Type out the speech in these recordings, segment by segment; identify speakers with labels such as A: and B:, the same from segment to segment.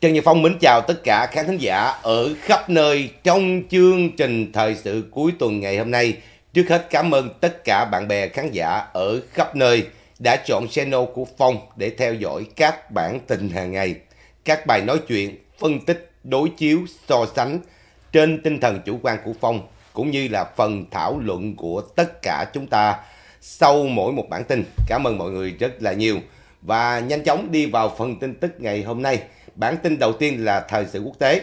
A: Trần Nhật Phong mến chào tất cả khán thính giả ở khắp nơi trong chương trình thời sự cuối tuần ngày hôm nay. Trước hết cảm ơn tất cả bạn bè khán giả ở khắp nơi đã chọn channel của Phong để theo dõi các bản tin hàng ngày, các bài nói chuyện, phân tích, đối chiếu, so sánh trên tinh thần chủ quan của Phong cũng như là phần thảo luận của tất cả chúng ta sau mỗi một bản tin. Cảm ơn mọi người rất là nhiều và nhanh chóng đi vào phần tin tức ngày hôm nay Bản tin đầu tiên là thời sự quốc tế.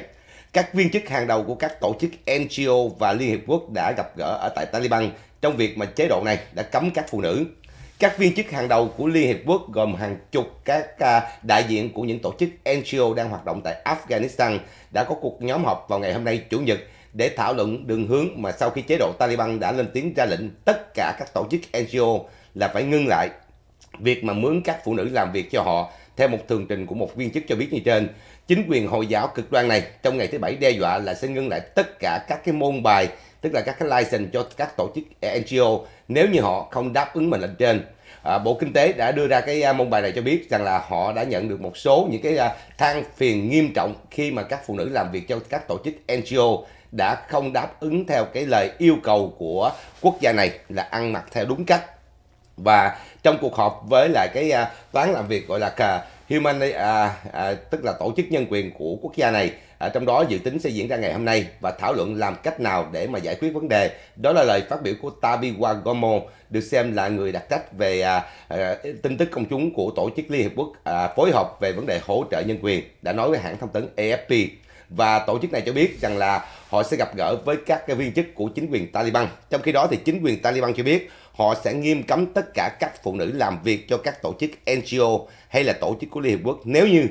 A: Các viên chức hàng đầu của các tổ chức NGO và Liên Hiệp Quốc đã gặp gỡ ở tại Taliban trong việc mà chế độ này đã cấm các phụ nữ. Các viên chức hàng đầu của Liên Hiệp Quốc gồm hàng chục các à, đại diện của những tổ chức NGO đang hoạt động tại Afghanistan đã có cuộc nhóm họp vào ngày hôm nay Chủ nhật để thảo luận đường hướng mà sau khi chế độ Taliban đã lên tiếng ra lệnh tất cả các tổ chức NGO là phải ngưng lại việc mà mướn các phụ nữ làm việc cho họ theo một tường trình của một viên chức cho biết như trên, chính quyền Hồi giáo cực đoan này trong ngày thứ Bảy đe dọa là sẽ ngưng lại tất cả các cái môn bài, tức là các cái license cho các tổ chức NGO nếu như họ không đáp ứng mệnh lệnh trên. À, Bộ Kinh tế đã đưa ra cái à, môn bài này cho biết rằng là họ đã nhận được một số những cái à, than phiền nghiêm trọng khi mà các phụ nữ làm việc cho các tổ chức NGO đã không đáp ứng theo cái lời yêu cầu của quốc gia này là ăn mặc theo đúng cách và trong cuộc họp với lại cái à, toán làm việc gọi là Human à, à, tức là tổ chức nhân quyền của quốc gia này à, trong đó dự tính sẽ diễn ra ngày hôm nay và thảo luận làm cách nào để mà giải quyết vấn đề. Đó là lời phát biểu của Tabiwa Gomo được xem là người đặc trách về à, à, tin tức công chúng của tổ chức Liên Hiệp Quốc à, phối hợp về vấn đề hỗ trợ nhân quyền đã nói với hãng thông tấn AFP và tổ chức này cho biết rằng là họ sẽ gặp gỡ với các cái viên chức của chính quyền Taliban. Trong khi đó thì chính quyền Taliban cho biết họ sẽ nghiêm cấm tất cả các phụ nữ làm việc cho các tổ chức NGO hay là tổ chức của Liên Hiệp Quốc nếu như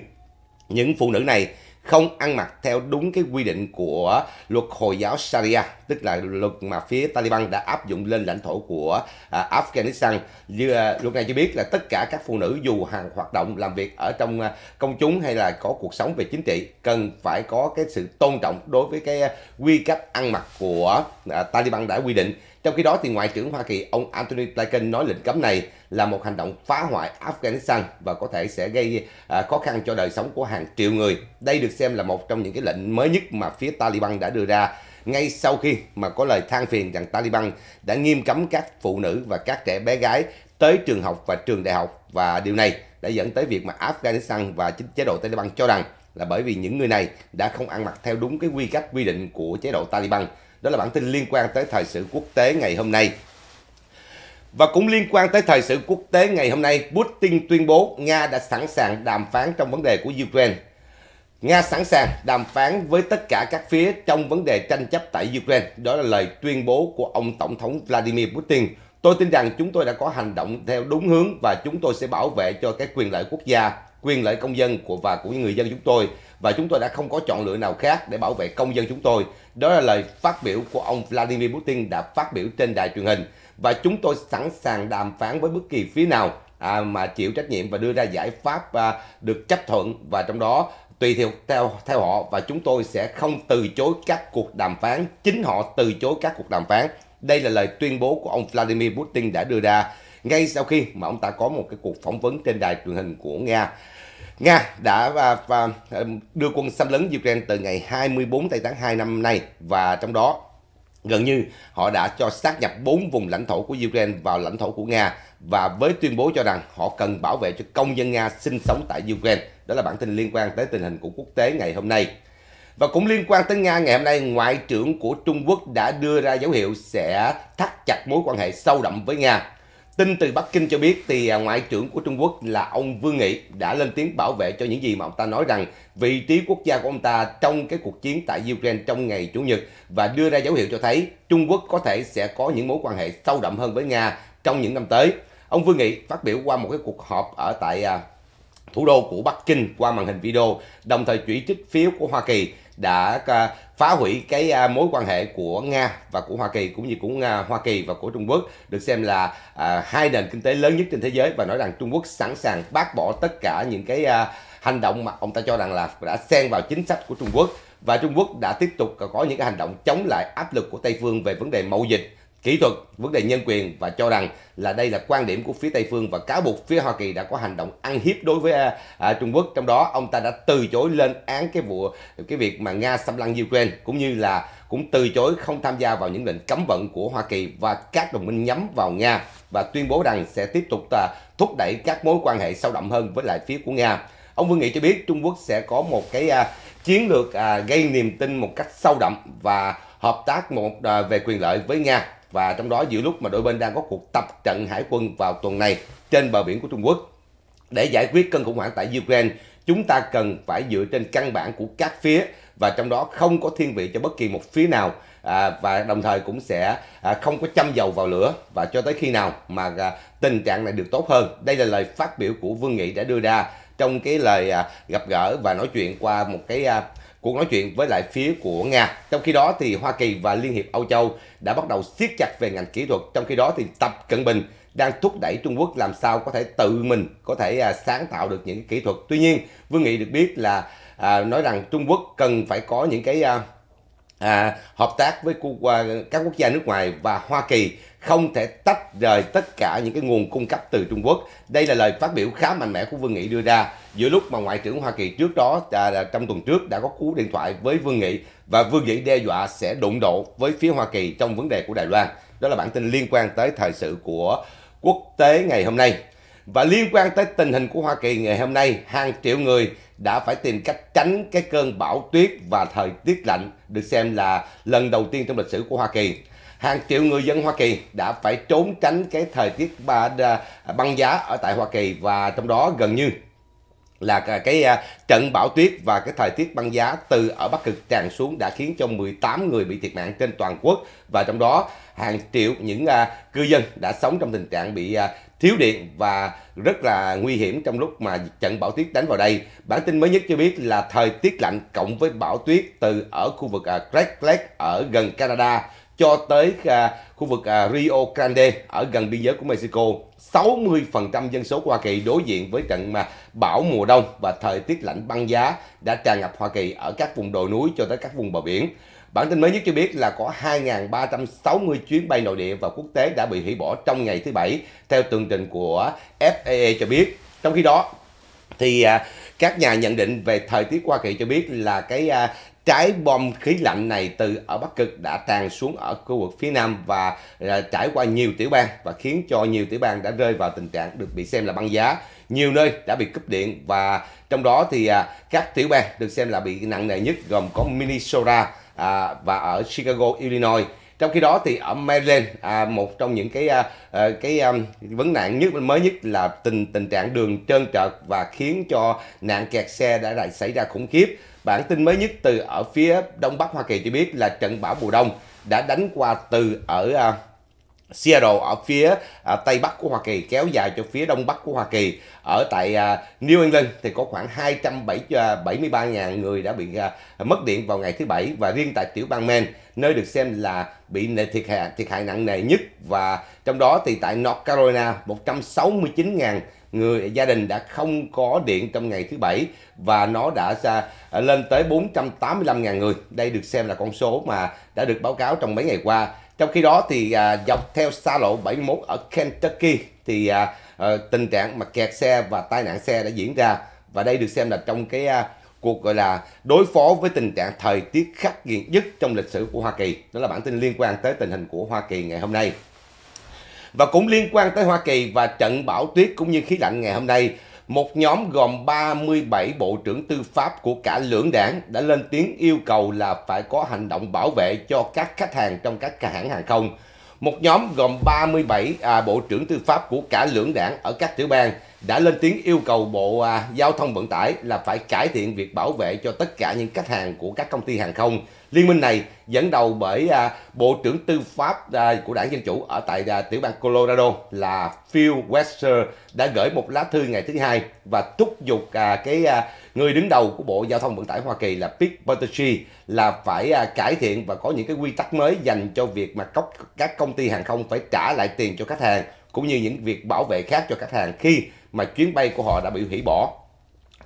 A: những phụ nữ này không ăn mặc theo đúng cái quy định của luật Hồi giáo Sharia, tức là luật mà phía Taliban đã áp dụng lên lãnh thổ của à, Afghanistan. Như à, luật này cho biết là tất cả các phụ nữ dù hàng hoạt động làm việc ở trong à, công chúng hay là có cuộc sống về chính trị cần phải có cái sự tôn trọng đối với cái à, quy cách ăn mặc của à, Taliban đã quy định trong khi đó, thì Ngoại trưởng Hoa Kỳ ông Antony Blinken nói lệnh cấm này là một hành động phá hoại Afghanistan và có thể sẽ gây à, khó khăn cho đời sống của hàng triệu người. Đây được xem là một trong những cái lệnh mới nhất mà phía Taliban đã đưa ra ngay sau khi mà có lời than phiền rằng Taliban đã nghiêm cấm các phụ nữ và các trẻ bé gái tới trường học và trường đại học và điều này đã dẫn tới việc mà Afghanistan và chính chế độ Taliban cho rằng là bởi vì những người này đã không ăn mặc theo đúng cái quy cách quy định của chế độ Taliban. Đó là bản tin liên quan tới thời sự quốc tế ngày hôm nay. Và cũng liên quan tới thời sự quốc tế ngày hôm nay, Putin tuyên bố Nga đã sẵn sàng đàm phán trong vấn đề của Ukraine. Nga sẵn sàng đàm phán với tất cả các phía trong vấn đề tranh chấp tại Ukraine. Đó là lời tuyên bố của ông Tổng thống Vladimir Putin. Tôi tin rằng chúng tôi đã có hành động theo đúng hướng và chúng tôi sẽ bảo vệ cho cái quyền lợi quốc gia quyền lợi công dân của và của người dân chúng tôi và chúng tôi đã không có chọn lựa nào khác để bảo vệ công dân chúng tôi. Đó là lời phát biểu của ông Vladimir Putin đã phát biểu trên đài truyền hình và chúng tôi sẵn sàng đàm phán với bất kỳ phía nào à, mà chịu trách nhiệm và đưa ra giải pháp à, được chấp thuận và trong đó tùy theo, theo theo họ và chúng tôi sẽ không từ chối các cuộc đàm phán chính họ từ chối các cuộc đàm phán đây là lời tuyên bố của ông Vladimir Putin đã đưa ra ngay sau khi mà ông ta có một cái cuộc phỏng vấn trên đài truyền hình của Nga Nga đã và, và đưa quân xâm lấn Ukraine từ ngày 24 tháng 2 năm nay và trong đó gần như họ đã cho sát nhập bốn vùng lãnh thổ của Ukraine vào lãnh thổ của Nga và với tuyên bố cho rằng họ cần bảo vệ cho công dân Nga sinh sống tại Ukraine. Đó là bản tin liên quan tới tình hình của quốc tế ngày hôm nay. Và cũng liên quan tới Nga ngày hôm nay, Ngoại trưởng của Trung Quốc đã đưa ra dấu hiệu sẽ thắt chặt mối quan hệ sâu đậm với Nga. Tin từ Bắc Kinh cho biết thì à, Ngoại trưởng của Trung Quốc là ông Vương Nghị đã lên tiếng bảo vệ cho những gì mà ông ta nói rằng vị trí quốc gia của ông ta trong cái cuộc chiến tại Ukraine trong ngày Chủ nhật và đưa ra dấu hiệu cho thấy Trung Quốc có thể sẽ có những mối quan hệ sâu đậm hơn với Nga trong những năm tới. Ông Vương Nghị phát biểu qua một cái cuộc họp ở tại à, thủ đô của Bắc Kinh qua màn hình video, đồng thời chỉ trích phiếu của Hoa Kỳ đã à, phá hủy cái à, mối quan hệ của Nga và của Hoa Kỳ cũng như của à, Hoa Kỳ và của Trung Quốc được xem là hai nền kinh tế lớn nhất trên thế giới và nói rằng Trung Quốc sẵn sàng bác bỏ tất cả những cái hành động mà ông ta cho rằng là đã xen vào chính sách của Trung Quốc và Trung Quốc đã tiếp tục có những cái hành động chống lại áp lực của Tây phương về vấn đề mậu dịch kỹ thuật, vấn đề nhân quyền và cho rằng là đây là quan điểm của phía Tây phương và cáo buộc phía Hoa Kỳ đã có hành động ăn hiếp đối với à, à, Trung Quốc. Trong đó ông ta đã từ chối lên án cái vụ cái việc mà Nga xâm lăng Ukraine cũng như là cũng từ chối không tham gia vào những lệnh cấm vận của Hoa Kỳ và các đồng minh nhắm vào Nga và tuyên bố rằng sẽ tiếp tục à, thúc đẩy các mối quan hệ sâu đậm hơn với lại phía của Nga. Ông Vương Nghị cho biết Trung Quốc sẽ có một cái à, chiến lược à, gây niềm tin một cách sâu đậm và hợp tác một à, về quyền lợi với Nga và trong đó giữa lúc mà đôi bên đang có cuộc tập trận hải quân vào tuần này trên bờ biển của Trung Quốc. Để giải quyết cơn khủng hoảng tại Ukraine, chúng ta cần phải dựa trên căn bản của các phía và trong đó không có thiên vị cho bất kỳ một phía nào à, và đồng thời cũng sẽ à, không có châm dầu vào lửa và cho tới khi nào mà à, tình trạng này được tốt hơn. Đây là lời phát biểu của Vương Nghị đã đưa ra trong cái lời à, gặp gỡ và nói chuyện qua một cái à, cuộc nói chuyện với lại phía của Nga. Trong khi đó thì Hoa Kỳ và Liên hiệp Âu Châu đã bắt đầu siết chặt về ngành kỹ thuật. Trong khi đó thì Tập Cận Bình đang thúc đẩy Trung Quốc làm sao có thể tự mình có thể à, sáng tạo được những kỹ thuật. Tuy nhiên, Vương Nghị được biết là à, nói rằng Trung Quốc cần phải có những cái à, à, hợp tác với à, các quốc gia nước ngoài và Hoa Kỳ không thể tách rời tất cả những cái nguồn cung cấp từ Trung Quốc. Đây là lời phát biểu khá mạnh mẽ của Vương Nghị đưa ra giữa lúc mà ngoại trưởng Hoa Kỳ trước đó trong tuần trước đã có cú điện thoại với Vương Nghị và Vương Nghị đe dọa sẽ đụng độ với phía Hoa Kỳ trong vấn đề của Đài Loan. Đó là bản tin liên quan tới thời sự của quốc tế ngày hôm nay. Và liên quan tới tình hình của Hoa Kỳ ngày hôm nay, hàng triệu người đã phải tìm cách tránh cái cơn bão tuyết và thời tiết lạnh được xem là lần đầu tiên trong lịch sử của Hoa Kỳ. Hàng triệu người dân Hoa Kỳ đã phải trốn tránh cái thời tiết à, băng giá ở tại Hoa Kỳ và trong đó gần như là cái à, trận bão tuyết và cái thời tiết băng giá từ ở Bắc Cực tràn xuống đã khiến cho 18 người bị thiệt mạng trên toàn quốc và trong đó hàng triệu những à, cư dân đã sống trong tình trạng bị à, thiếu điện và rất là nguy hiểm trong lúc mà trận bão tuyết đánh vào đây. Bản tin mới nhất cho biết là thời tiết lạnh cộng với bão tuyết từ ở khu vực Great Lake ở gần Canada cho tới khu vực Rio Grande ở gần biên giới của Mexico 60% dân số của Hoa Kỳ đối diện với trận mà bão mùa đông và thời tiết lạnh băng giá đã tràn ngập Hoa Kỳ ở các vùng đồi núi cho tới các vùng bờ biển. Bản tin mới nhất cho biết là có 2.360 chuyến bay nội địa và quốc tế đã bị hủy bỏ trong ngày thứ Bảy, theo tường trình của FAA cho biết. Trong khi đó, thì à, các nhà nhận định về thời tiết Hoa Kỳ cho biết là cái à, trái bom khí lạnh này từ ở Bắc Cực đã tràn xuống ở khu vực phía Nam và à, trải qua nhiều tiểu bang và khiến cho nhiều tiểu bang đã rơi vào tình trạng được bị xem là băng giá. Nhiều nơi đã bị cúp điện và trong đó thì à, các tiểu bang được xem là bị nặng nề nhất gồm có Minnesota à, và ở Chicago, Illinois trong khi đó thì ở Maryland à, một trong những cái à, à, cái à, vấn nạn nhất mới nhất là tình tình trạng đường trơn trượt và khiến cho nạn kẹt xe đã lại xảy ra khủng khiếp bản tin mới nhất từ ở phía đông bắc Hoa Kỳ cho biết là trận bão mùa đông đã đánh qua từ ở à, Seattle ở phía à, tây bắc của Hoa Kỳ kéo dài cho phía đông bắc của Hoa Kỳ ở tại à, New England thì có khoảng 273.000 à, người đã bị à, mất điện vào ngày thứ bảy và riêng tại tiểu bang Maine nơi được xem là bị thiệt hại thiệt hại nặng nề nhất và trong đó thì tại North Carolina 169.000 người gia đình đã không có điện trong ngày thứ bảy và nó đã à, lên tới 485.000 người đây được xem là con số mà đã được báo cáo trong mấy ngày qua trong khi đó thì à, dọc theo xa lộ 71 ở Kentucky thì à, à, tình trạng mà kẹt xe và tai nạn xe đã diễn ra và đây được xem là trong cái à, cuộc gọi là đối phó với tình trạng thời tiết khắc nghiệt nhất trong lịch sử của Hoa Kỳ. Đó là bản tin liên quan tới tình hình của Hoa Kỳ ngày hôm nay. Và cũng liên quan tới Hoa Kỳ và trận bão tuyết cũng như khí lạnh ngày hôm nay một nhóm gồm 37 bộ trưởng tư pháp của cả lưỡng đảng đã lên tiếng yêu cầu là phải có hành động bảo vệ cho các khách hàng trong các hãng hàng không. Một nhóm gồm 37 à, bộ trưởng tư pháp của cả lưỡng đảng ở các tiểu bang đã lên tiếng yêu cầu Bộ à, Giao thông Vận tải là phải cải thiện việc bảo vệ cho tất cả những khách hàng của các công ty hàng không Liên minh này dẫn đầu bởi à, Bộ trưởng Tư pháp à, của đảng Dân Chủ ở tại à, tiểu bang Colorado là Phil Wester đã gửi một lá thư ngày thứ hai và thúc giục cái người đứng đầu của Bộ Giao thông Vận tải Hoa Kỳ là Pete Buttigieg là phải cải thiện và có những cái quy tắc mới dành cho việc mà các công ty hàng không phải trả lại tiền cho khách hàng cũng như những việc bảo vệ khác cho khách hàng khi mà chuyến bay của họ đã bị hủy bỏ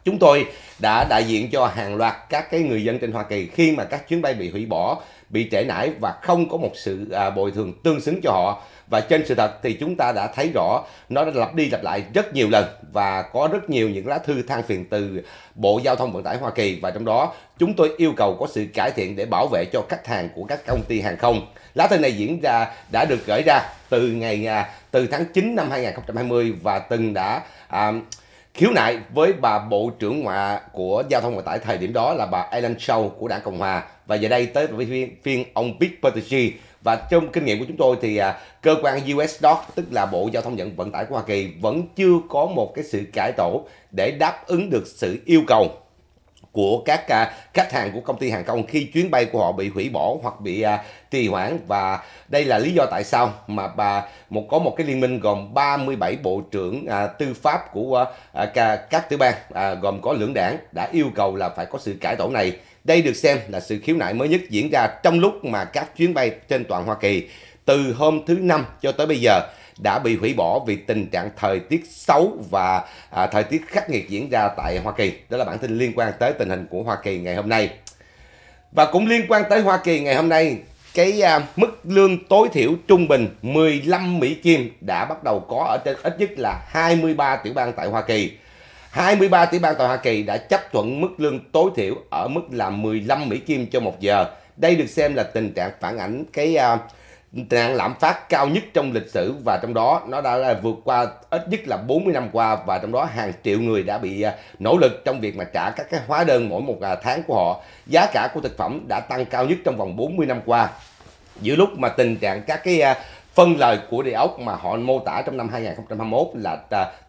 A: chúng tôi đã đại diện cho hàng loạt các cái người dân trên Hoa Kỳ khi mà các chuyến bay bị hủy bỏ, bị trễ nải và không có một sự à, bồi thường tương xứng cho họ. Và trên sự thật thì chúng ta đã thấy rõ nó đã lặp đi lặp lại rất nhiều lần và có rất nhiều những lá thư than phiền từ Bộ Giao thông Vận tải Hoa Kỳ và trong đó chúng tôi yêu cầu có sự cải thiện để bảo vệ cho khách hàng của các công ty hàng không. Lá thư này diễn ra đã được gửi ra từ ngày à, từ tháng 9 năm 2020 và từng đã à, khiếu nại với bà Bộ trưởng Ngoại của Giao thông Vận tải thời điểm đó là bà Alan Shaw của đảng Cộng Hòa và giờ đây tới với phiên, phiên ông Pete Buttigieg và trong kinh nghiệm của chúng tôi thì à, cơ quan US DOT tức là Bộ Giao thông Vận vận tải của Hoa Kỳ vẫn chưa có một cái sự cải tổ để đáp ứng được sự yêu cầu của các à, khách hàng của công ty hàng không khi chuyến bay của họ bị hủy bỏ hoặc bị à, trì hoãn và đây là lý do tại sao mà bà một có một cái liên minh gồm 37 bộ trưởng à, tư pháp của à, à, các tiểu bang à, gồm có lưỡng đảng đã yêu cầu là phải có sự cải tổ này đây được xem là sự khiếu nại mới nhất diễn ra trong lúc mà các chuyến bay trên toàn Hoa Kỳ từ hôm thứ năm cho tới bây giờ đã bị hủy bỏ vì tình trạng thời tiết xấu và à, thời tiết khắc nghiệt diễn ra tại Hoa Kỳ. Đó là bản tin liên quan tới tình hình của Hoa Kỳ ngày hôm nay. Và cũng liên quan tới Hoa Kỳ ngày hôm nay, cái à, mức lương tối thiểu trung bình 15 Mỹ Kim đã bắt đầu có ở trên ít nhất là 23 tiểu bang tại Hoa Kỳ. 23 tiểu bang tại Hoa Kỳ đã chấp thuận mức lương tối thiểu ở mức là 15 Mỹ Kim cho một giờ. Đây được xem là tình trạng phản ảnh cái à, nạn lạm phát cao nhất trong lịch sử và trong đó nó đã vượt qua ít nhất là 40 năm qua và trong đó hàng triệu người đã bị à, nỗ lực trong việc mà trả các cái hóa đơn mỗi một à, tháng của họ. Giá cả của thực phẩm đã tăng cao nhất trong vòng 40 năm qua. Giữa lúc mà tình trạng các cái à, phân lời của địa ốc mà họ mô tả trong năm 2021 là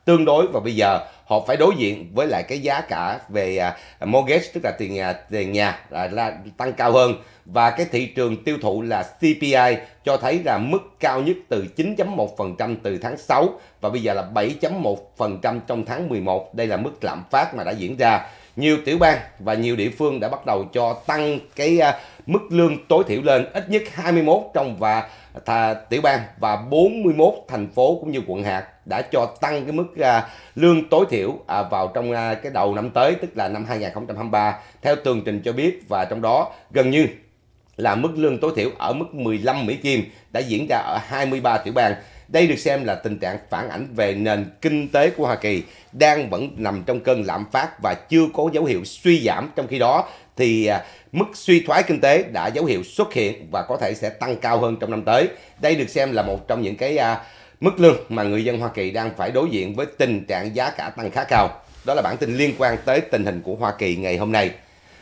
A: tương đối và bây giờ họ phải đối diện với lại cái giá cả về à, mortgage tức là tiền nhà tiền nhà à, là tăng cao hơn và cái thị trường tiêu thụ là CPI cho thấy là mức cao nhất từ 9.1% từ tháng 6 và bây giờ là 7.1% trong tháng 11. Đây là mức lạm phát mà đã diễn ra. Nhiều tiểu bang và nhiều địa phương đã bắt đầu cho tăng cái à, mức lương tối thiểu lên ít nhất 21 trong và tiểu bang và 41 thành phố cũng như quận hạt đã cho tăng cái mức à, lương tối thiểu à, vào trong à, cái đầu năm tới tức là năm 2023 theo tường trình cho biết và trong đó gần như là mức lương tối thiểu ở mức 15 Mỹ Kim đã diễn ra ở 23 tiểu bang. Đây được xem là tình trạng phản ảnh về nền kinh tế của Hoa Kỳ đang vẫn nằm trong cơn lạm phát và chưa có dấu hiệu suy giảm. Trong khi đó thì mức suy thoái kinh tế đã dấu hiệu xuất hiện và có thể sẽ tăng cao hơn trong năm tới. Đây được xem là một trong những cái mức lương mà người dân Hoa Kỳ đang phải đối diện với tình trạng giá cả tăng khá cao. Đó là bản tin liên quan tới tình hình của Hoa Kỳ ngày hôm nay.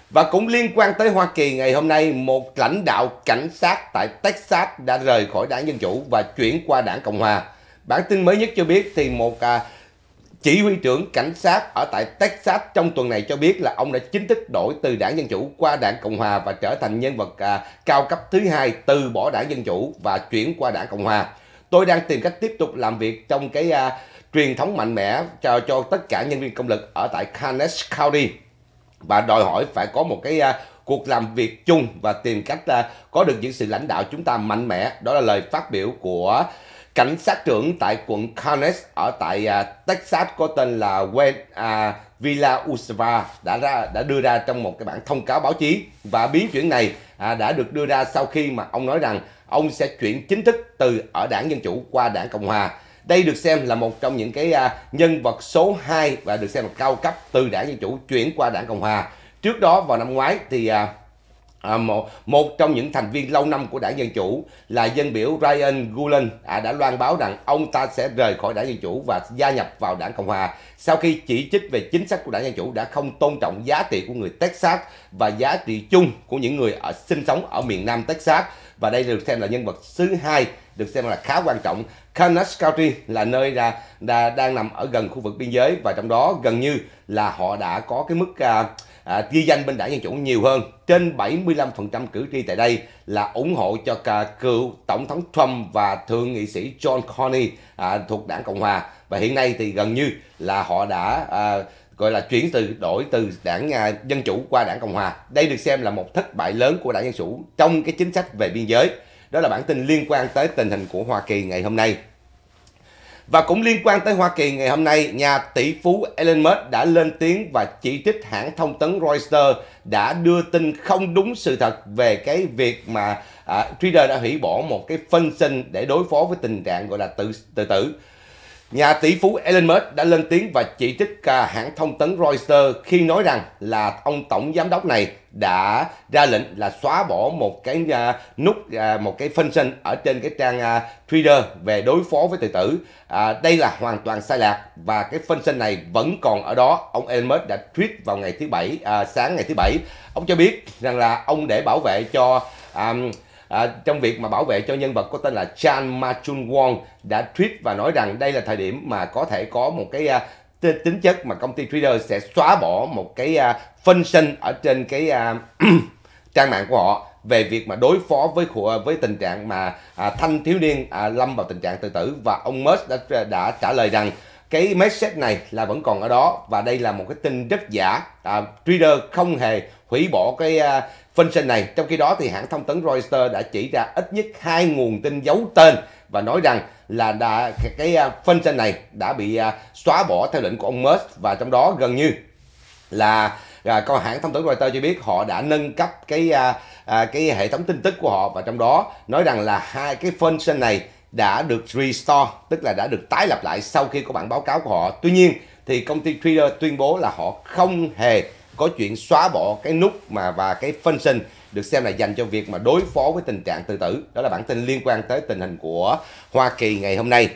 A: Và cũng liên quan tới Hoa Kỳ ngày hôm nay, một lãnh đạo cảnh sát tại Texas đã rời khỏi đảng Dân Chủ và chuyển qua đảng Cộng Hòa. Bản tin mới nhất cho biết thì một à, chỉ huy trưởng cảnh sát ở tại Texas trong tuần này cho biết là ông đã chính thức đổi từ đảng Dân Chủ qua đảng Cộng Hòa và trở thành nhân vật à, cao cấp thứ hai từ bỏ đảng Dân Chủ và chuyển qua đảng Cộng Hòa tôi đang tìm cách tiếp tục làm việc trong cái uh, truyền thống mạnh mẽ cho cho tất cả nhân viên công lực ở tại Carnegie County và đòi hỏi phải có một cái uh, cuộc làm việc chung và tìm cách uh, có được những sự lãnh đạo chúng ta mạnh mẽ đó là lời phát biểu của cảnh sát trưởng tại quận Carnegie ở tại uh, Texas có tên là Wayne uh, Villa Usva đã ra đã đưa ra trong một cái bản thông cáo báo chí và biến chuyển này à, đã được đưa ra sau khi mà ông nói rằng ông sẽ chuyển chính thức từ ở đảng Dân Chủ qua đảng Cộng Hòa. Đây được xem là một trong những cái à, nhân vật số 2 và được xem là cao cấp từ đảng Dân Chủ chuyển qua đảng Cộng Hòa. Trước đó vào năm ngoái thì à, à, một, một trong những thành viên lâu năm của đảng Dân Chủ là dân biểu Ryan Gulen đã loan báo rằng ông ta sẽ rời khỏi đảng Dân Chủ và gia nhập vào đảng Cộng Hòa sau khi chỉ trích về chính sách của đảng Dân Chủ đã không tôn trọng giá trị của người Texas và giá trị chung của những người ở sinh sống ở miền Nam Texas và đây được xem là nhân vật thứ hai được xem là khá quan trọng. Canucks County là nơi là đã đang nằm ở gần khu vực biên giới và trong đó gần như là họ đã có cái mức à, à, ghi danh bên đảng Dân Chủ nhiều hơn. Trên 75% cử tri tại đây là ủng hộ cho cả cựu Tổng thống Trump và Thượng nghị sĩ John Cornyn à, thuộc đảng Cộng Hòa. Và hiện nay thì gần như là họ đã à, gọi là chuyển từ đổi từ đảng à, dân chủ qua đảng cộng hòa đây được xem là một thất bại lớn của đảng dân chủ trong cái chính sách về biên giới đó là bản tin liên quan tới tình hình của hoa kỳ ngày hôm nay và cũng liên quan tới Hoa Kỳ ngày hôm nay, nhà tỷ phú Elon Musk đã lên tiếng và chỉ trích hãng thông tấn Reuters đã đưa tin không đúng sự thật về cái việc mà à, Twitter đã hủy bỏ một cái phân sinh để đối phó với tình trạng gọi là tự tự tử Nhà tỷ phú Elon Musk đã lên tiếng và chỉ trích cả hãng thông tấn Reuters khi nói rằng là ông tổng giám đốc này đã ra lệnh là xóa bỏ một cái uh, nút uh, một cái function ở trên cái trang uh, Twitter về đối phó với tự tử. À, đây là hoàn toàn sai lạc và cái function này vẫn còn ở đó. Ông Elon Musk đã tweet vào ngày thứ bảy à, sáng ngày thứ bảy. Ông cho biết rằng là ông để bảo vệ cho um, à, trong việc mà bảo vệ cho nhân vật có tên là Chan Machun Won đã tweet và nói rằng đây là thời điểm mà có thể có một cái à, tính chất mà công ty Twitter sẽ xóa bỏ một cái phân à, sinh ở trên cái à, trang mạng của họ về việc mà đối phó với à, với tình trạng mà à, thanh thiếu niên à, lâm vào tình trạng tự tử và ông Musk đã đã trả lời rằng cái message này là vẫn còn ở đó và đây là một cái tin rất giả à, Twitter không hề hủy bỏ cái à, phân sinh này. Trong khi đó thì hãng thông tấn Reuters đã chỉ ra ít nhất hai nguồn tin giấu tên và nói rằng là đã, cái, cái à, phân sinh này đã bị à, xóa bỏ theo lệnh của ông Musk và trong đó gần như là à, con hãng thông tấn Reuters cho biết họ đã nâng cấp cái à, à, cái hệ thống tin tức của họ và trong đó nói rằng là hai cái function này đã được restore tức là đã được tái lập lại sau khi có bản báo cáo của họ. Tuy nhiên thì công ty Twitter tuyên bố là họ không hề có chuyện xóa bỏ cái nút mà và cái function được xem là dành cho việc mà đối phó với tình trạng tự tử. Đó là bản tin liên quan tới tình hình của Hoa Kỳ ngày hôm nay.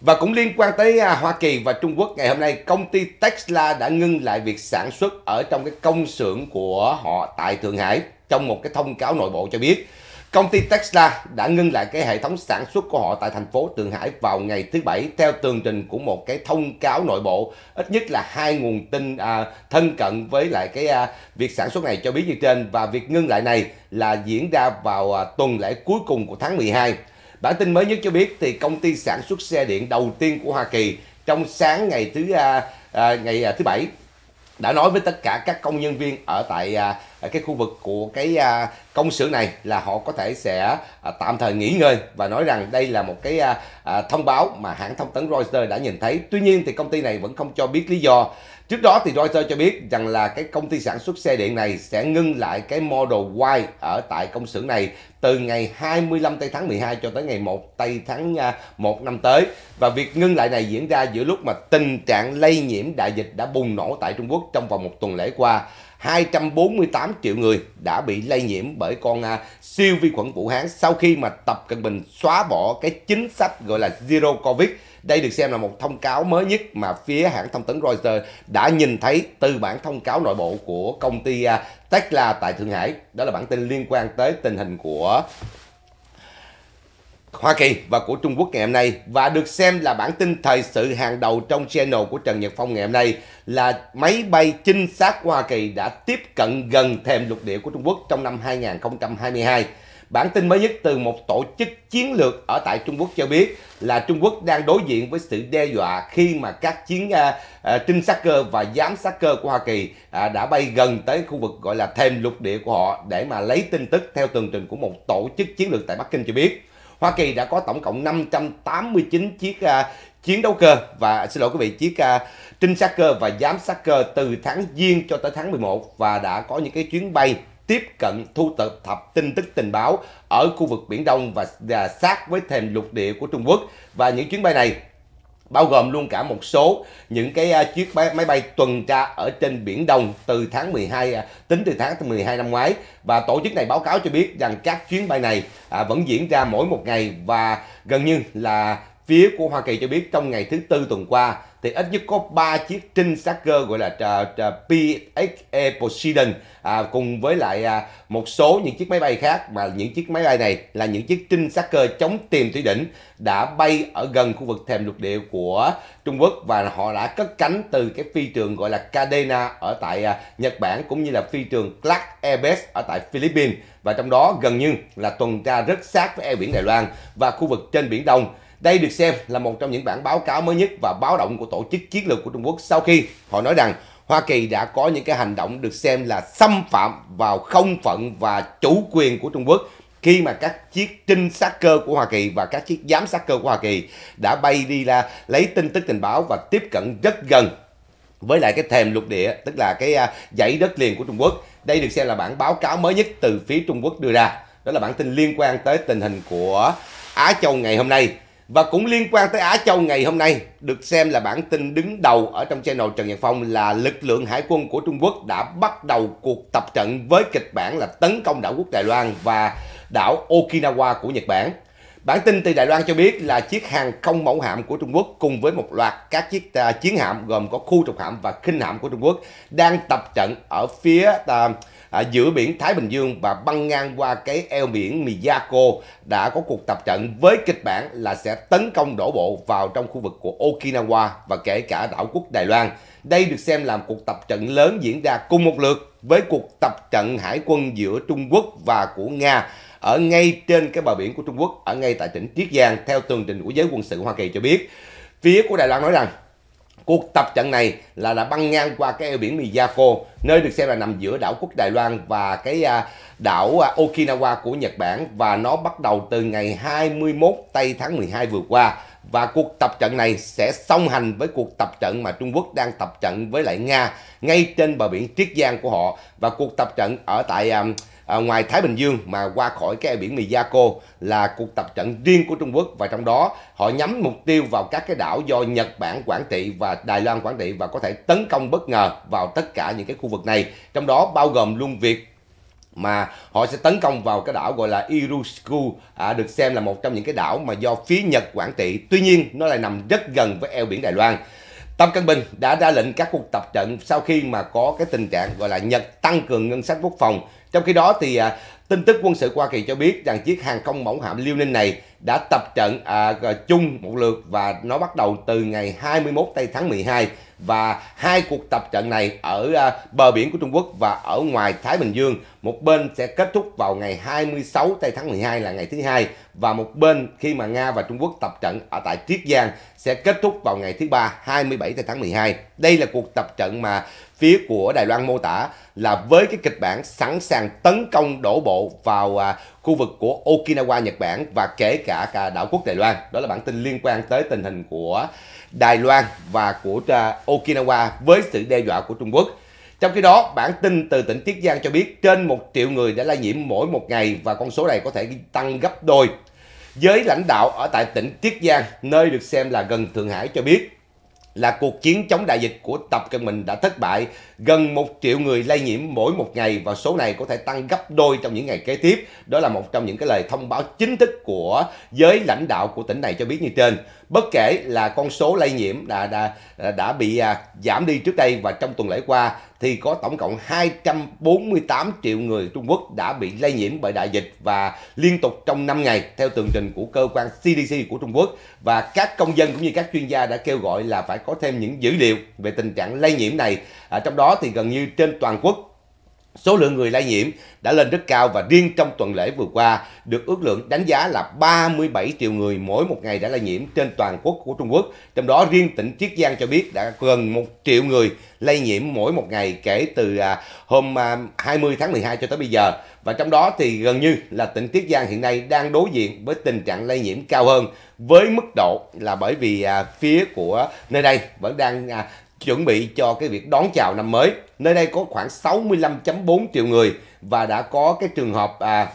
A: Và cũng liên quan tới à, Hoa Kỳ và Trung Quốc ngày hôm nay, công ty Tesla đã ngưng lại việc sản xuất ở trong cái công xưởng của họ tại Thượng Hải trong một cái thông cáo nội bộ cho biết Công ty Tesla đã ngưng lại cái hệ thống sản xuất của họ tại thành phố Thượng Hải vào ngày thứ Bảy theo tường trình của một cái thông cáo nội bộ. Ít nhất là hai nguồn tin à, thân cận với lại cái à, việc sản xuất này cho biết như trên và việc ngưng lại này là diễn ra vào à, tuần lễ cuối cùng của tháng 12. Bản tin mới nhất cho biết thì công ty sản xuất xe điện đầu tiên của Hoa Kỳ trong sáng ngày thứ à, à, ngày à, thứ Bảy đã nói với tất cả các công nhân viên ở tại à, cái khu vực của cái à, công xưởng này là họ có thể sẽ à, tạm thời nghỉ ngơi và nói rằng đây là một cái à, thông báo mà hãng thông tấn Reuters đã nhìn thấy. Tuy nhiên thì công ty này vẫn không cho biết lý do Trước đó thì Reuters cho biết rằng là cái công ty sản xuất xe điện này sẽ ngưng lại cái Model Y ở tại công xưởng này từ ngày 25 tây tháng 12 cho tới ngày 1 tây tháng 1 à, năm tới. Và việc ngưng lại này diễn ra giữa lúc mà tình trạng lây nhiễm đại dịch đã bùng nổ tại Trung Quốc trong vòng một tuần lễ qua. 248 triệu người đã bị lây nhiễm bởi con à, siêu vi khuẩn Vũ Hán sau khi mà Tập Cận Bình xóa bỏ cái chính sách gọi là Zero Covid đây được xem là một thông cáo mới nhất mà phía hãng thông tấn Reuters đã nhìn thấy từ bản thông cáo nội bộ của công ty à, Tesla tại Thượng Hải. Đó là bản tin liên quan tới tình hình của Hoa Kỳ và của Trung Quốc ngày hôm nay và được xem là bản tin thời sự hàng đầu trong channel của Trần Nhật Phong ngày hôm nay là máy bay trinh sát Hoa Kỳ đã tiếp cận gần thềm lục địa của Trung Quốc trong năm 2022. Bản tin mới nhất từ một tổ chức chiến lược ở tại Trung Quốc cho biết là Trung Quốc đang đối diện với sự đe dọa khi mà các chiến uh, uh, trinh sát cơ và giám sát cơ của Hoa Kỳ uh, đã bay gần tới khu vực gọi là thềm lục địa của họ để mà lấy tin tức theo tường trình của một tổ chức chiến lược tại Bắc Kinh cho biết. Hoa Kỳ đã có tổng cộng 589 chiếc uh, chiến đấu cơ và xin lỗi quý vị chiếc uh, trinh sát cơ và giám sát cơ từ tháng Giêng cho tới tháng 11 và đã có những cái chuyến bay tiếp cận thu tập thập tin tức tình báo ở khu vực Biển Đông và, và sát với thềm lục địa của Trung Quốc. Và những chuyến bay này bao gồm luôn cả một số những cái à, chiếc máy, máy bay tuần tra ở trên biển Đông từ tháng 12 à, tính từ tháng 12 năm ngoái và tổ chức này báo cáo cho biết rằng các chuyến bay này à, vẫn diễn ra mỗi một ngày và gần như là Phía của Hoa Kỳ cho biết trong ngày thứ Tư tuần qua thì ít nhất có 3 chiếc trinh sát cơ gọi là uh, Poseidon à, cùng với lại à, một số những chiếc máy bay khác mà những chiếc máy bay này là những chiếc trinh sát cơ chống tìm thủy đỉnh đã bay ở gần khu vực thềm lục địa của Trung Quốc và họ đã cất cánh từ cái phi trường gọi là Cadena ở tại à, Nhật Bản cũng như là phi trường Clark Airbase ở tại Philippines và trong đó gần như là tuần tra rất sát với eo biển Đài Loan và khu vực trên biển Đông đây được xem là một trong những bản báo cáo mới nhất và báo động của tổ chức chiến lược của Trung Quốc sau khi họ nói rằng Hoa Kỳ đã có những cái hành động được xem là xâm phạm vào không phận và chủ quyền của Trung Quốc khi mà các chiếc trinh sát cơ của Hoa Kỳ và các chiếc giám sát cơ của Hoa Kỳ đã bay đi là lấy tin tức tình báo và tiếp cận rất gần với lại cái thềm lục địa tức là cái à, dãy đất liền của Trung Quốc. Đây được xem là bản báo cáo mới nhất từ phía Trung Quốc đưa ra. Đó là bản tin liên quan tới tình hình của Á Châu ngày hôm nay. Và cũng liên quan tới Á Châu ngày hôm nay, được xem là bản tin đứng đầu ở trong channel Trần Nhật Phong là lực lượng hải quân của Trung Quốc đã bắt đầu cuộc tập trận với kịch bản là tấn công đảo quốc Đài Loan và đảo Okinawa của Nhật Bản. Bản tin từ Đài Loan cho biết là chiếc hàng không mẫu hạm của Trung Quốc cùng với một loạt các chiếc à, chiến hạm gồm có khu trục hạm và khinh hạm của Trung Quốc đang tập trận ở phía uh, à, giữa biển Thái Bình Dương và băng ngang qua cái eo biển Miyako đã có cuộc tập trận với kịch bản là sẽ tấn công đổ bộ vào trong khu vực của Okinawa và kể cả đảo quốc Đài Loan. Đây được xem là cuộc tập trận lớn diễn ra cùng một lượt với cuộc tập trận hải quân giữa Trung Quốc và của Nga ở ngay trên cái bờ biển của Trung Quốc ở ngay tại tỉnh Triết Giang theo tường trình của giới quân sự Hoa Kỳ cho biết. Phía của Đài Loan nói rằng Cuộc tập trận này là đã băng ngang qua cái eo biển Miyako, nơi được xem là nằm giữa đảo Quốc Đài Loan và cái à, đảo à, Okinawa của Nhật Bản và nó bắt đầu từ ngày 21 tây tháng 12 vừa qua và cuộc tập trận này sẽ song hành với cuộc tập trận mà Trung Quốc đang tập trận với lại Nga ngay trên bờ biển Triết Giang của họ và cuộc tập trận ở tại à, à, ngoài Thái Bình Dương mà qua khỏi cái biển Miyako là cuộc tập trận riêng của Trung Quốc và trong đó họ nhắm mục tiêu vào các cái đảo do Nhật Bản quản trị và Đài Loan quản trị và có thể tấn công bất ngờ vào tất cả những cái khu vực này trong đó bao gồm luôn việc mà họ sẽ tấn công vào cái đảo gọi là Irusku à, được xem là một trong những cái đảo mà do phía Nhật quản trị tuy nhiên nó lại nằm rất gần với eo biển Đài Loan Tập Cận Bình đã ra lệnh các cuộc tập trận sau khi mà có cái tình trạng gọi là Nhật tăng cường ngân sách quốc phòng trong khi đó thì à, tin tức quân sự Hoa Kỳ cho biết rằng chiếc hàng không mẫu hạm Liêu Ninh này đã tập trận à, chung một lượt và nó bắt đầu từ ngày 21 tây tháng 12 và hai cuộc tập trận này ở à, bờ biển của Trung Quốc và ở ngoài Thái Bình Dương. Một bên sẽ kết thúc vào ngày 26 tây tháng 12 là ngày thứ hai và một bên khi mà Nga và Trung Quốc tập trận ở tại Triết Giang sẽ kết thúc vào ngày thứ ba 27 tây tháng 12. Đây là cuộc tập trận mà phía của Đài Loan mô tả là với cái kịch bản sẵn sàng tấn công đổ bộ vào à, khu vực của Okinawa Nhật Bản và kể cả cả đảo quốc Đài Loan. Đó là bản tin liên quan tới tình hình của Đài Loan và của à, Okinawa với sự đe dọa của Trung Quốc. Trong khi đó, bản tin từ tỉnh Tiết Giang cho biết trên 1 triệu người đã lây nhiễm mỗi một ngày và con số này có thể tăng gấp đôi. Giới lãnh đạo ở tại tỉnh Tiết Giang, nơi được xem là gần Thượng Hải cho biết là cuộc chiến chống đại dịch của Tập Cận Bình đã thất bại Gần 1 triệu người lây nhiễm mỗi một ngày và số này có thể tăng gấp đôi trong những ngày kế tiếp. Đó là một trong những cái lời thông báo chính thức của giới lãnh đạo của tỉnh này cho biết như trên. Bất kể là con số lây nhiễm đã đã, đã bị à, giảm đi trước đây và trong tuần lễ qua thì có tổng cộng 248 triệu người Trung Quốc đã bị lây nhiễm bởi đại dịch và liên tục trong 5 ngày theo tường trình của cơ quan CDC của Trung Quốc và các công dân cũng như các chuyên gia đã kêu gọi là phải có thêm những dữ liệu về tình trạng lây nhiễm này à, trong đó đó thì gần như trên toàn quốc Số lượng người lây nhiễm đã lên rất cao và riêng trong tuần lễ vừa qua được ước lượng đánh giá là 37 triệu người mỗi một ngày đã lây nhiễm trên toàn quốc của Trung Quốc. Trong đó riêng tỉnh Chiết Giang cho biết đã gần 1 triệu người lây nhiễm mỗi một ngày kể từ à, hôm 20 à, tháng 12 cho tới bây giờ. Và trong đó thì gần như là tỉnh Chiết Giang hiện nay đang đối diện với tình trạng lây nhiễm cao hơn với mức độ là bởi vì à, phía của nơi đây vẫn đang chuẩn bị cho cái việc đón chào năm mới. Nơi đây có khoảng 65.4 triệu người và đã có cái trường hợp à,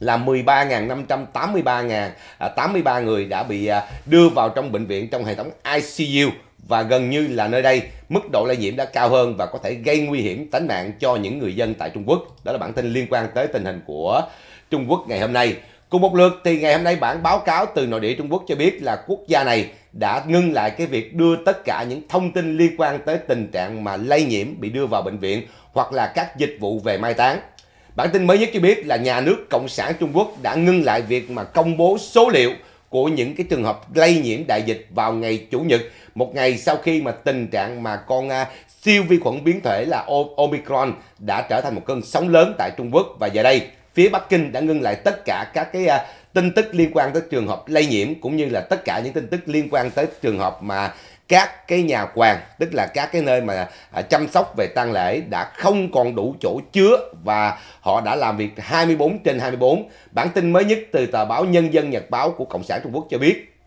A: là 13.583 à, 83 người đã bị à, đưa vào trong bệnh viện trong hệ thống ICU và gần như là nơi đây mức độ lây nhiễm đã cao hơn và có thể gây nguy hiểm tính mạng cho những người dân tại Trung Quốc. Đó là bản tin liên quan tới tình hình của Trung Quốc ngày hôm nay. Cùng một lượt thì ngày hôm nay bản báo cáo từ nội địa Trung Quốc cho biết là quốc gia này đã ngưng lại cái việc đưa tất cả những thông tin liên quan tới tình trạng mà lây nhiễm bị đưa vào bệnh viện hoặc là các dịch vụ về mai táng. Bản tin mới nhất cho biết là nhà nước Cộng sản Trung Quốc đã ngưng lại việc mà công bố số liệu của những cái trường hợp lây nhiễm đại dịch vào ngày Chủ nhật, một ngày sau khi mà tình trạng mà con à, siêu vi khuẩn biến thể là Omicron đã trở thành một cơn sóng lớn tại Trung Quốc và giờ đây phía Bắc Kinh đã ngưng lại tất cả các cái à, tin tức liên quan tới trường hợp lây nhiễm cũng như là tất cả những tin tức liên quan tới trường hợp mà các cái nhà quan tức là các cái nơi mà à, chăm sóc về tang lễ đã không còn đủ chỗ chứa và họ đã làm việc 24 trên 24. Bản tin mới nhất từ tờ báo Nhân dân Nhật báo của Cộng sản Trung Quốc cho biết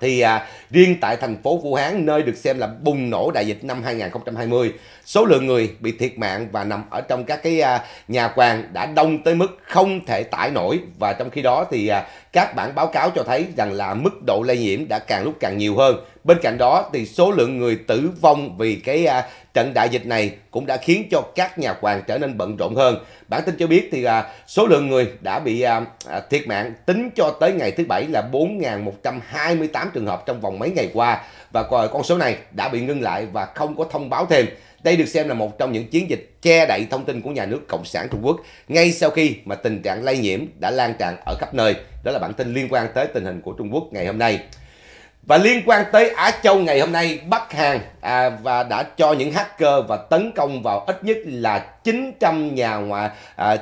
A: thì à, riêng tại thành phố Vũ Hán nơi được xem là bùng nổ đại dịch năm 2020, số lượng người bị thiệt mạng và nằm ở trong các cái à, nhà quan đã đông tới mức không thể tải nổi và trong khi đó thì à, các bản báo cáo cho thấy rằng là mức độ lây nhiễm đã càng lúc càng nhiều hơn. Bên cạnh đó thì số lượng người tử vong vì cái à, trận đại dịch này cũng đã khiến cho các nhà quản trở nên bận rộn hơn. Bản tin cho biết thì à, số lượng người đã bị à, à thiệt mạng tính cho tới ngày thứ bảy là 4.128 trường hợp trong vòng mấy ngày qua và con số này đã bị ngưng lại và không có thông báo thêm. Đây được xem là một trong những chiến dịch che đậy thông tin của nhà nước Cộng sản Trung Quốc ngay sau khi mà tình trạng lây nhiễm đã lan tràn ở khắp nơi. Đó là bản tin liên quan tới tình hình của Trung Quốc ngày hôm nay. Và liên quan tới Á Châu ngày hôm nay, Bắc Hàn à, và đã cho những hacker và tấn công vào ít nhất là 900 nhà ngoại à,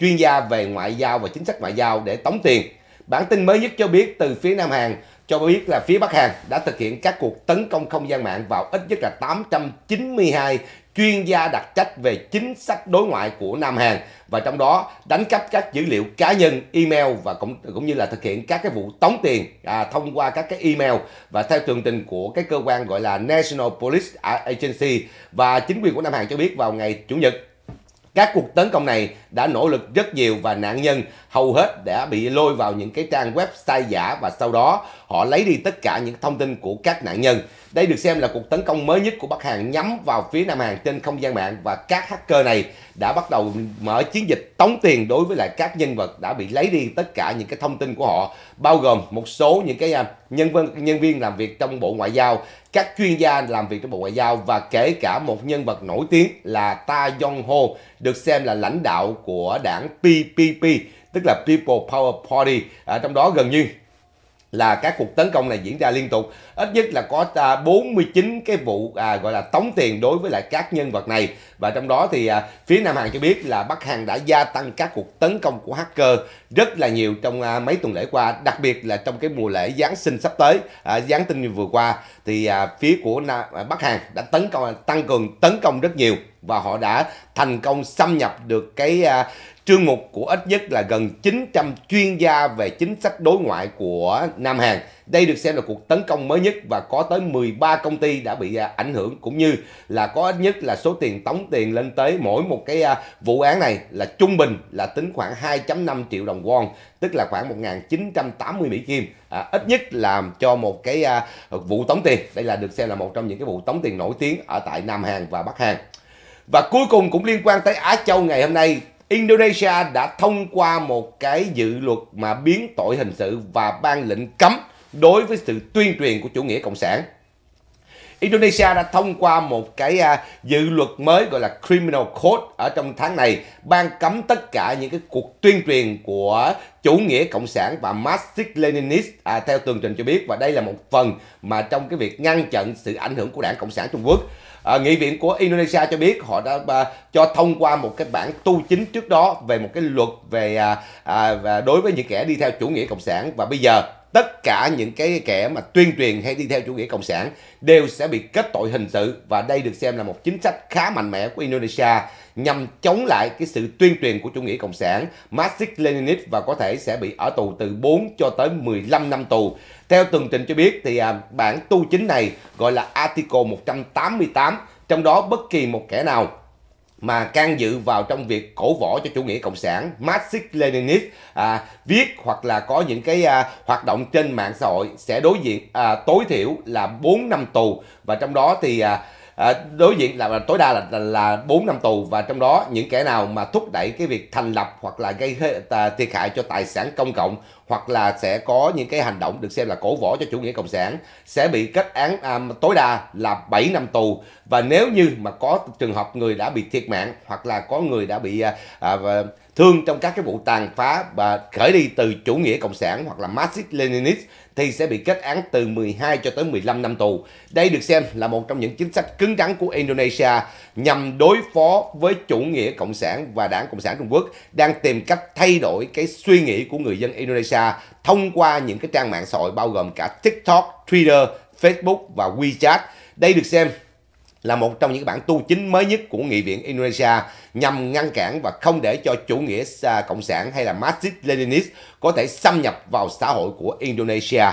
A: chuyên gia về ngoại giao và chính sách ngoại giao để tống tiền. Bản tin mới nhất cho biết từ phía Nam Hàn cho biết là phía Bắc Hàn đã thực hiện các cuộc tấn công không gian mạng vào ít nhất là 892 chuyên gia đặc trách về chính sách đối ngoại của Nam Hàn và trong đó đánh cắp các dữ liệu cá nhân, email và cũng cũng như là thực hiện các cái vụ tống tiền à, thông qua các cái email và theo tường trình của cái cơ quan gọi là National Police Agency và chính quyền của Nam Hàn cho biết vào ngày chủ nhật các cuộc tấn công này đã nỗ lực rất nhiều và nạn nhân hầu hết đã bị lôi vào những cái trang website giả và sau đó họ lấy đi tất cả những thông tin của các nạn nhân. Đây được xem là cuộc tấn công mới nhất của Bắc Hàn nhắm vào phía Nam Hàn trên không gian mạng và các hacker này đã bắt đầu mở chiến dịch tống tiền đối với lại các nhân vật đã bị lấy đi tất cả những cái thông tin của họ, bao gồm một số những cái à, nhân viên nhân viên làm việc trong Bộ Ngoại giao, các chuyên gia làm việc trong Bộ Ngoại giao và kể cả một nhân vật nổi tiếng là Ta Yong Ho được xem là lãnh đạo của đảng PPP tức là People Power Party, à, trong đó gần như là các cuộc tấn công này diễn ra liên tục ít nhất là có 49 à, cái vụ à, gọi là tống tiền đối với lại các nhân vật này và trong đó thì à, phía Nam Hàn cho biết là Bắc Hàn đã gia tăng các cuộc tấn công của hacker rất là nhiều trong à, mấy tuần lễ qua đặc biệt là trong cái mùa lễ Giáng sinh sắp tới à, Giáng tinh vừa qua thì à, phía của Nam, à, Bắc Hàn đã tấn công tăng cường tấn công rất nhiều và họ đã thành công xâm nhập được cái à, Chương mục của ít nhất là gần 900 chuyên gia về chính sách đối ngoại của Nam Hàn. Đây được xem là cuộc tấn công mới nhất và có tới 13 công ty đã bị à, ảnh hưởng cũng như là có ít nhất là số tiền tống tiền lên tới mỗi một cái à, vụ án này là trung bình là tính khoảng 2.5 triệu đồng won, tức là khoảng 1.980 Mỹ Kim. À, ít nhất làm cho một cái à, vụ tống tiền. Đây là được xem là một trong những cái vụ tống tiền nổi tiếng ở tại Nam Hàn và Bắc Hàn. Và cuối cùng cũng liên quan tới Á Châu ngày hôm nay Indonesia đã thông qua một cái dự luật mà biến tội hình sự và ban lệnh cấm đối với sự tuyên truyền của chủ nghĩa cộng sản. Indonesia đã thông qua một cái à, dự luật mới gọi là Criminal Code ở trong tháng này ban cấm tất cả những cái cuộc tuyên truyền của chủ nghĩa cộng sản và Marxist Leninist à, theo tường trình cho biết và đây là một phần mà trong cái việc ngăn chặn sự ảnh hưởng của đảng cộng sản Trung Quốc à, nghị viện của Indonesia cho biết họ đã à, cho thông qua một cái bản tu chính trước đó về một cái luật về à, à, đối với những kẻ đi theo chủ nghĩa cộng sản và bây giờ tất cả những cái kẻ mà tuyên truyền hay đi theo chủ nghĩa cộng sản đều sẽ bị kết tội hình sự và đây được xem là một chính sách khá mạnh mẽ của Indonesia nhằm chống lại cái sự tuyên truyền của chủ nghĩa cộng sản Marxist Leninist và có thể sẽ bị ở tù từ 4 cho tới 15 năm tù. Theo tường trình cho biết thì à, bản tu chính này gọi là Article 188 trong đó bất kỳ một kẻ nào mà can dự vào trong việc cổ võ cho chủ nghĩa cộng sản Marxist Leninist à, viết hoặc là có những cái à, hoạt động trên mạng xã hội sẽ đối diện à, tối thiểu là 4 năm tù và trong đó thì à, à, đối diện là, là tối đa là, là là 4 năm tù và trong đó những kẻ nào mà thúc đẩy cái việc thành lập hoặc là gây à, thiệt hại cho tài sản công cộng hoặc là sẽ có những cái hành động được xem là cổ võ cho chủ nghĩa cộng sản sẽ bị kết án um, tối đa là 7 năm tù và nếu như mà có trường hợp người đã bị thiệt mạng hoặc là có người đã bị uh, uh, thương trong các cái vụ tàn phá và khởi đi từ chủ nghĩa cộng sản hoặc là Marxist Leninist thì sẽ bị kết án từ 12 cho tới 15 năm tù. Đây được xem là một trong những chính sách cứng rắn của Indonesia nhằm đối phó với chủ nghĩa Cộng sản và Đảng Cộng sản Trung Quốc đang tìm cách thay đổi cái suy nghĩ của người dân Indonesia thông qua những cái trang mạng xã hội bao gồm cả TikTok, Twitter, Facebook và WeChat. Đây được xem là một trong những bản tu chính mới nhất của Nghị viện Indonesia nhằm ngăn cản và không để cho chủ nghĩa cộng sản hay là Marxist Leninist có thể xâm nhập vào xã hội của Indonesia.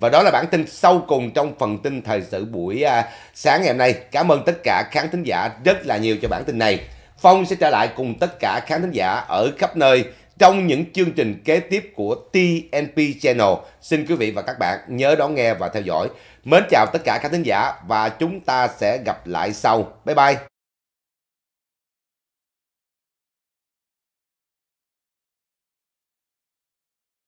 A: Và đó là bản tin sâu cùng trong phần tin thời sự buổi à, sáng ngày hôm nay. Cảm ơn tất cả khán thính giả rất là nhiều cho bản tin này. Phong sẽ trở lại cùng tất cả khán thính giả ở khắp nơi trong những chương trình kế tiếp của TNP Channel. Xin quý vị và các bạn nhớ đón nghe và theo dõi. Mến chào tất cả các thính giả và chúng ta sẽ gặp lại sau. Bye bye!